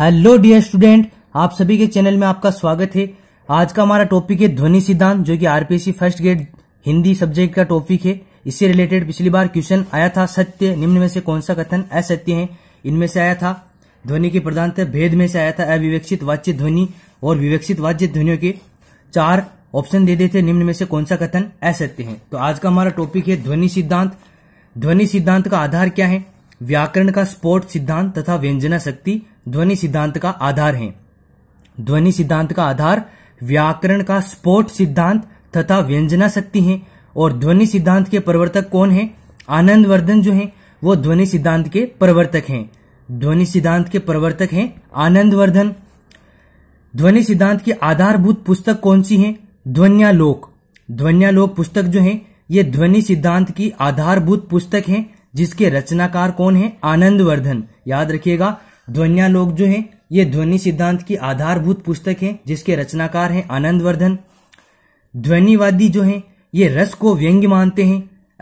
hello dear student आप सभी के चैनल में आपका स्वागत है आज का हमारा टॉपिक है ध्वनि सिद्धांत जो कि RPC first grade Hindi subject का टॉपिक है इससे रिलेटेड पिछली बार क्वेश्चन आया था सत्य निम्न में से कौन सा कथन असत्य है इनमें से आया था ध्वनि के प्रधानतः भेद में से आया था अविवेक्षित वाच्य ध्वनि और विवेक्षित वाच्य ध्वनियों के चार ऑप्शन दे देते निम्न में से कौन सा कथन असत्य है तो आज का हमारा टॉपिक है ध्वनि सिद्धांत ध्वनि सिद्धांत का आधार क्या है व्याकरण का स्पोर्ट सिद्धांत तथा व्यंजना शक्ति ध्वनि सिद्धांत का आधार है ध्वनि सिद्धांत का आधार व्याकरण का स्पोर्ट सिद्धांत तथा व्यंजना शक्ति है और ध्वनि सिद्धांत के प्रवर्तक कौन है आनंद वर्धन जो है वो ध्वनि सिद्धांत के प्रवर्तक हैं ध्वनि सिद्धांत के प्रवर्तक हैं आनंद वर्धन ध्वनि सिद्धांत की आधारभूत पुस्तक कौन सी है ध्वनियालोक ध्वनियालोक पुस्तक जो है ये ध्वनि सिद्धांत की आधारभूत पुस्तक है जिसके रचनाकार कौन है आनंद वर्धन याद रखिएगा ध्वनियालोक जो है ये ध्वनि सिद्धांत की आधारभूत पुस्तक है जिसके रचनाकार हैं आनंद वर्धन ध्वनिवादी जो है ये रस को व्यंग मानते हैं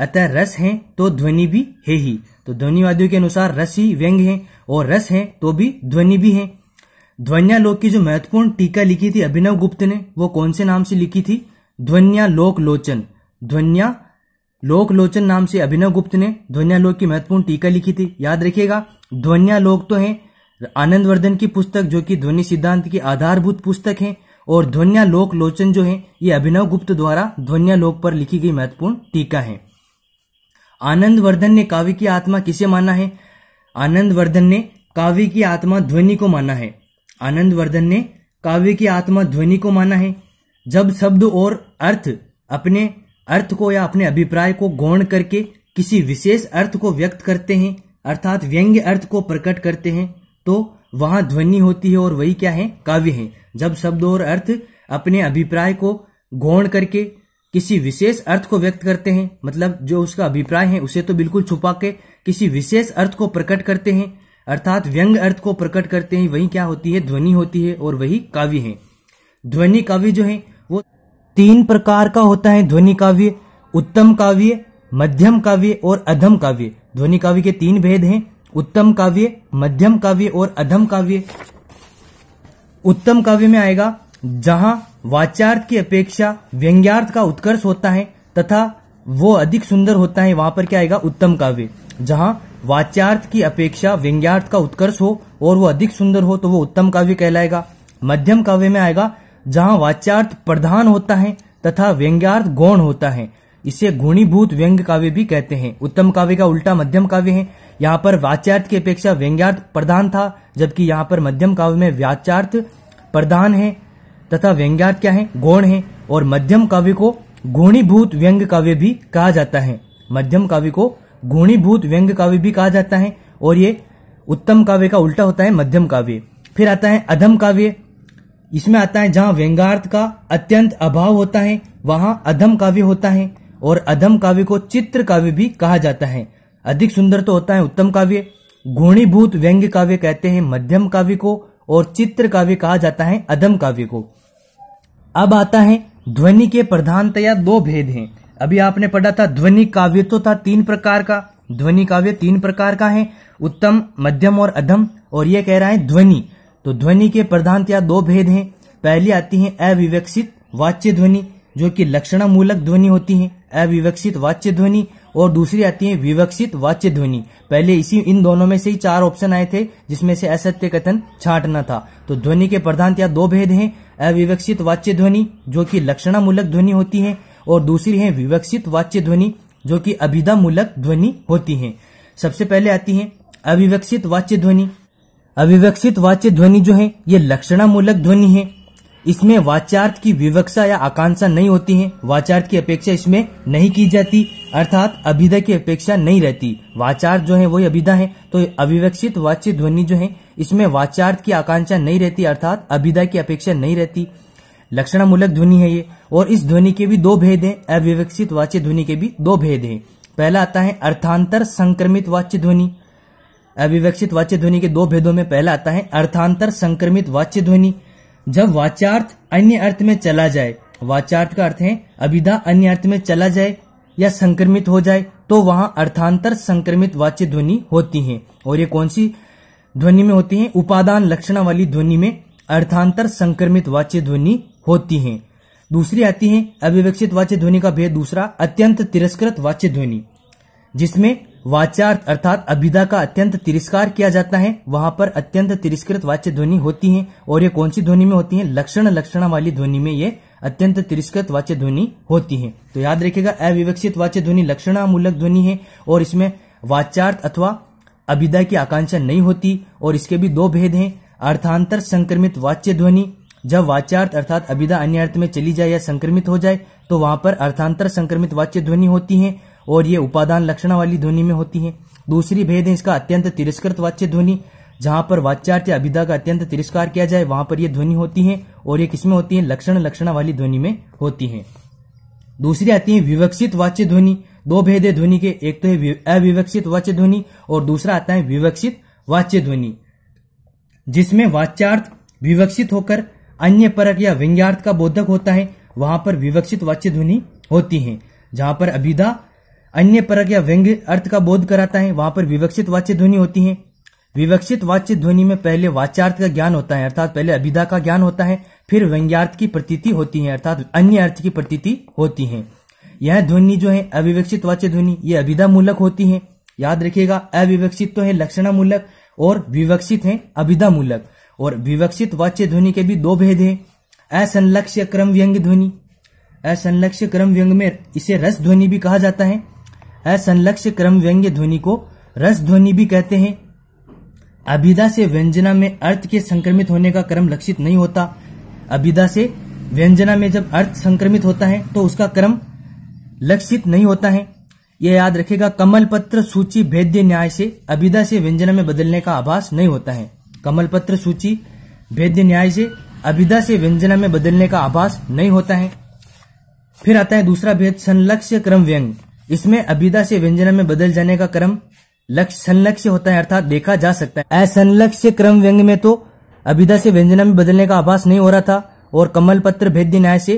अतः रस है तो ध्वनि भी है ही तो ध्वनिवादियों के अनुसार रस ही व्यंग्य है और रस है तो भी ध्वनि भी है ध्वनिया लोक की जो महत्वपूर्ण टीका लिखी थी अभिनव गुप्त ने वो कौन से नाम से लिखी थी ध्वनिया लोक लोचन ध्वनिया लोकलोचन नाम से अभिनव गुप्त ने ध्वनियालोक की महत्वपूर्ण टीका लिखी थी याद रखिएगा ध्वनियालोक तो है आनंदवर्धन की पुस्तक जो कि ध्वनि सिद्धांत की आधारभूत पुस्तक है और ध्वनियालोक लोचन जो है ये अभिनव गुप्त द्वारा ध्वनियालोक पर लिखी गई महत्वपूर्ण टीका है आनंदवर्धन ने काव्य की आत्मा किसे माना है आनंदवर्धन ने काव्य की आत्मा ध्वनि को माना है आनंदवर्धन ने काव्य की आत्मा ध्वनि को माना है जब शब्द और अर्थ अपने अर्थ को या अपने अभिप्राय को गौण करके किसी विशेष अर्थ को व्यक्त करते हैं अर्थात व्यंग्य अर्थ को प्रकट करते हैं तो वहां ध्वनि होती है और वही क्या है काव्य है जब शब्द और अर्थ अपने अभिप्राय को गौण करके किसी विशेष अर्थ को व्यक्त करते हैं मतलब जो उसका अभिप्राय है उसे तो बिल्कुल छुपा के किसी विशेष अर्थ को प्रकट करते हैं अर्थात व्यंग अर्थ को प्रकट करते हैं वही क्या होती है ध्वनि होती है और वही काव्य है ध्वनि काव्य जो है तीन प्रकार का होता है ध्वनि काव्य उत्तम काव्य मध्यम काव्य और अधम काव्य ध्वनि काव्य के तीन भेद हैं उत्तम काव्य मध्यम काव्य और अधम काव्य उत्तम काव्य में आएगा जहां वाचार्थ की अपेक्षा व्यंग्यार्थ का उत्कर्ष होता है तथा वो अधिक सुंदर होता है वहां पर क्या आएगा उत्तम काव्य जहां वाचार्थ की अपेक्षा व्यंग्यार्थ का उत्कर्ष हो और वो अधिक सुंदर हो तो वो उत्तम काव्य कहलाएगा मध्यम काव्य में आएगा जहाँ वाच्यार्थ प्रधान होता है तथा व्यंग्यार्थ गौण होता है इसे गुणीभूत व्यंग काव्य भी कहते हैं उत्तम काव्य का उल्टा मध्यम काव्य है यहाँ पर वाच्यार्थ की अपेक्षा व्यंग्यार्थ प्रधान था जबकि यहाँ पर मध्यम काव्य में व्याचार्थ प्रधान है तथा व्यंग्यार्थ क्या है गौण है और मध्यम काव्य को गुणीभूत व्यंग काव्य भी कहा जाता है मध्यम काव्य को गुणीभूत व्यंग काव्य भी कहा जाता है और ये उत्तम काव्य का उल्टा होता है मध्यम काव्य फिर आता है अधम काव्य इसमें आता है जहाँ व्यंगार्थ का अत्यंत अभाव होता है वहाँ अधम काव्य होता है और अधम काव्य को चित्र काव्य भी कहा जाता है अधिक सुंदर तो होता है उत्तम काव्य घूणीभूत व्यंग्य काव्य कहते हैं मध्यम काव्य को और चित्र काव्य कहा जाता है अधम काव्य को अब आता है ध्वनि के प्रधानतया दो भेद हैं अभी आपने पढ़ा था ध्वनि काव्य तो था तीन प्रकार का ध्वनि काव्य तीन प्रकार का है उत्तम मध्यम और अधम और यह कह रहा है ध्वनि तो ध्वनि के प्रधानतया दो भेद हैं पहली आती है अविवक्षित वाच्य ध्वनि जो कि लक्षणामूलक ध्वनि होती है अविवक्षित वाच्य ध्वनि और दूसरी आती है विवक्षित वाच्य ध्वनि पहले इसी इन दोनों में से ही चार ऑप्शन आए थे जिसमें से असत्य कथन छाटना था तो ध्वनि के प्रधानतया दो भेद हैं अविवक्षित वाच्य ध्वनि जो कि लक्षणामूलक ध्वनि होती है और दूसरी है विवक्षित वाच्य ध्वनि जो कि अभिधामूलक ध्वनि होती है सबसे पहले आती है अविवक्षित वाच्य ध्वनि अविवक्षित वाच्य ध्वनि जो है ये लक्षणामूलक ध्वनि है इसमें वाचार्थ की विवक्षा या आकांक्षा नहीं होती है वाचार्थ की अपेक्षा इसमें नहीं की जाती अर्थात अभिधा की अपेक्षा नहीं रहती वाचार्थ जो है वही अभिधा है तो अविवक्षित वाच्य ध्वनि जो है इसमें वाचार्थ की आकांक्षा नहीं रहती अर्थात अभिधा की अपेक्षा नहीं रहती लक्षणामूलक ध्वनि है ये और इस ध्वनि के भी दो भेद है अविवक्षित वाच्य ध्वनि के भी दो भेद है पहला आता है अर्थांतर संक्रमित वाच्य ध्वनि अभिव्यक्षित वाच्य ध्वनि के दो भेदों में पहला आता है अर्थांतर संक्रमित वाच्य ध्वनि जब वाचार्थ अन्य अर्थ में चला जाए वाचार्थ का अर्थ है अभिधा अन्य अर्थ में चला जाए या संक्रमित हो जाए तो वहां अर्थांतर संक्रमित वाच्य ध्वनि होती है और ये कौन सी ध्वनि में होती है उपादान लक्षण वाली ध्वनि में अर्थांतर संक्रमित वाच्य ध्वनि होती है दूसरी आती है अभिव्यक्षित वाच्य ध्वनि का भेद दूसरा अत्यंत तिरस्कृत वाच्य ध्वनि जिसमें वाचार्थ अर्थात अभिधा का अत्यंत तिरस्कार किया जाता है वहाँ पर अत्यंत तिरस्कृत वाच्य ध्वनि होती है और ये कौन सी ध्वनि में होती है लक्षण लक्षण वाली ध्वनि में ये अत्यंत तिरस्कृत वाच्य ध्वनि होती है तो याद रखेगा अविवक्षित वाच्य ध्वनि लक्षणामूलक ध्वनि है और इसमें वाचार्थ अथवा अभिधा की आकांक्षा नहीं होती और इसके भी दो भेद हैं अर्थांतर संक्रमित वाच्य ध्वनि जब वाचार्थ अर्थात अभिधा अन्य अर्थ में चली जाए या संक्रमित हो जाए तो वहां पर अर्थांतर संक्रमित वाच्य ध्वनि होती है और ये उपादान लक्षण वाली ध्वनि में होती है दूसरी भेद है इसका अत्यंत तिरस्कृत वाच्य ध्वनि जहां पर वाच्यार्थ अभिधा का अत्यंत तिरस्कार किया जाए वहां पर यह ध्वनि होती है और ये किसमें होती है लक्षण लक्षण वाली ध्वनि में होती है दूसरी आती है विवक्षित वाच्य ध्वनि दो भेद है ध्वनि के एक तो है अविवक्षित वाच्य ध्वनि और दूसरा आता है विवक्षित वाच्य ध्वनि जिसमें वाच्यार्थ विवक्षित होकर अन्य परक या व्यंग्यार्थ का बोधक होता है वहां पर विवक्षित वाच्य ध्वनि होती है जहां पर अभिधा अन्य परक या व्यंग्य अर्थ का बोध कराता है वहां पर विवक्षित वाच्य ध्वनि होती है विवक्षित वाच्य ध्वनि में पहले वाच्यार्थ का ज्ञान होता है अर्थात पहले अभिधा का ज्ञान होता है फिर व्यंग्यार्थ की प्रतीति होती है अर्थात अन्य अर्थ की प्रतीति होती है यह ध्वनि जो है अविवक्षित वाच्य ध्वनि ये अभिधा मूलक होती है याद रखिएगा अविवक्षित तो है लक्षणा मूलक और विवक्षित है अभिधा मूलक और विवक्षित वाच्य ध्वनि के भी दो भेद है असंलक्ष्य क्रम व्यंग ध्वनि असंलक्ष्य क्रम व्यंग में इसे रस ध्वनि भी कहा जाता है असंलक्ष्य क्रम व्यंग्य ध्वनि को रस ध्वनि भी कहते हैं अभिधा से व्यंजना में अर्थ के संक्रमित होने का क्रम लक्षित नहीं होता अभिधा से व्यंजना में जब अर्थ संक्रमित होता है तो उसका क्रम लक्षित नहीं होता है यह याद रखेगा कमल पत्र सूची भेद्य न्याय से अभिधा से व्यंजना में बदलने का आभास नहीं होता है कमल पत्र सूची भेद्य न्याय से अभिधा से व्यंजना में बदलने का आभास नहीं होता है फिर आता है दूसरा भेद संलक्ष्य क्रम व्यंग इसमें अभिदा से व्यंजन में बदल जाने का क्रम लक्ष्य संलक्ष्य होता है अर्थात देखा जा सकता है असंलक्ष्य क्रम व्यंग में तो अभिदा से व्यंजना में बदलने का आभास नहीं हो रहा था और कमल पत्र भेद्य न्याय से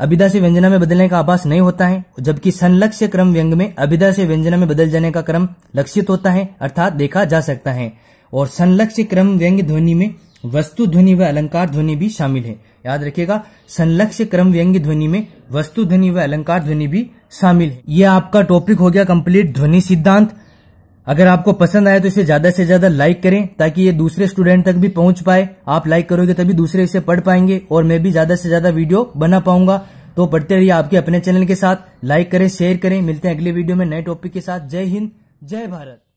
अभिदा से व्यंजना में बदलने का आभास नहीं होता है जबकि संलक्ष्य क्रम व्यंग में अभिदा से व्यंजना में बदल जाने का क्रम लक्षित होता है अर्थात देखा जा सकता है और संलक्ष्य क्रम व्यंग ध्वनि में वस्तु ध्वनि व अलंकार ध्वनि भी शामिल है याद रखिएगा संलक्ष्य क्रम व्यंग्य ध्वनि में वस्तु ध्वनि व अलंकार ध्वनि भी शामिल है ये आपका टॉपिक हो गया कंप्लीट ध्वनि सिद्धांत अगर आपको पसंद आया तो इसे ज्यादा से ज्यादा लाइक करें ताकि ये दूसरे स्टूडेंट तक भी पहुंच पाए आप लाइक करोगे तभी दूसरे इसे पढ़ पाएंगे और मैं भी ज्यादा से ज्यादा वीडियो बना पाऊंगा तो पढ़ते रहिए आपके अपने चैनल के साथ लाइक करें शेयर करें मिलते हैं अगले वीडियो में नए टॉपिक के साथ जय हिंद जय भारत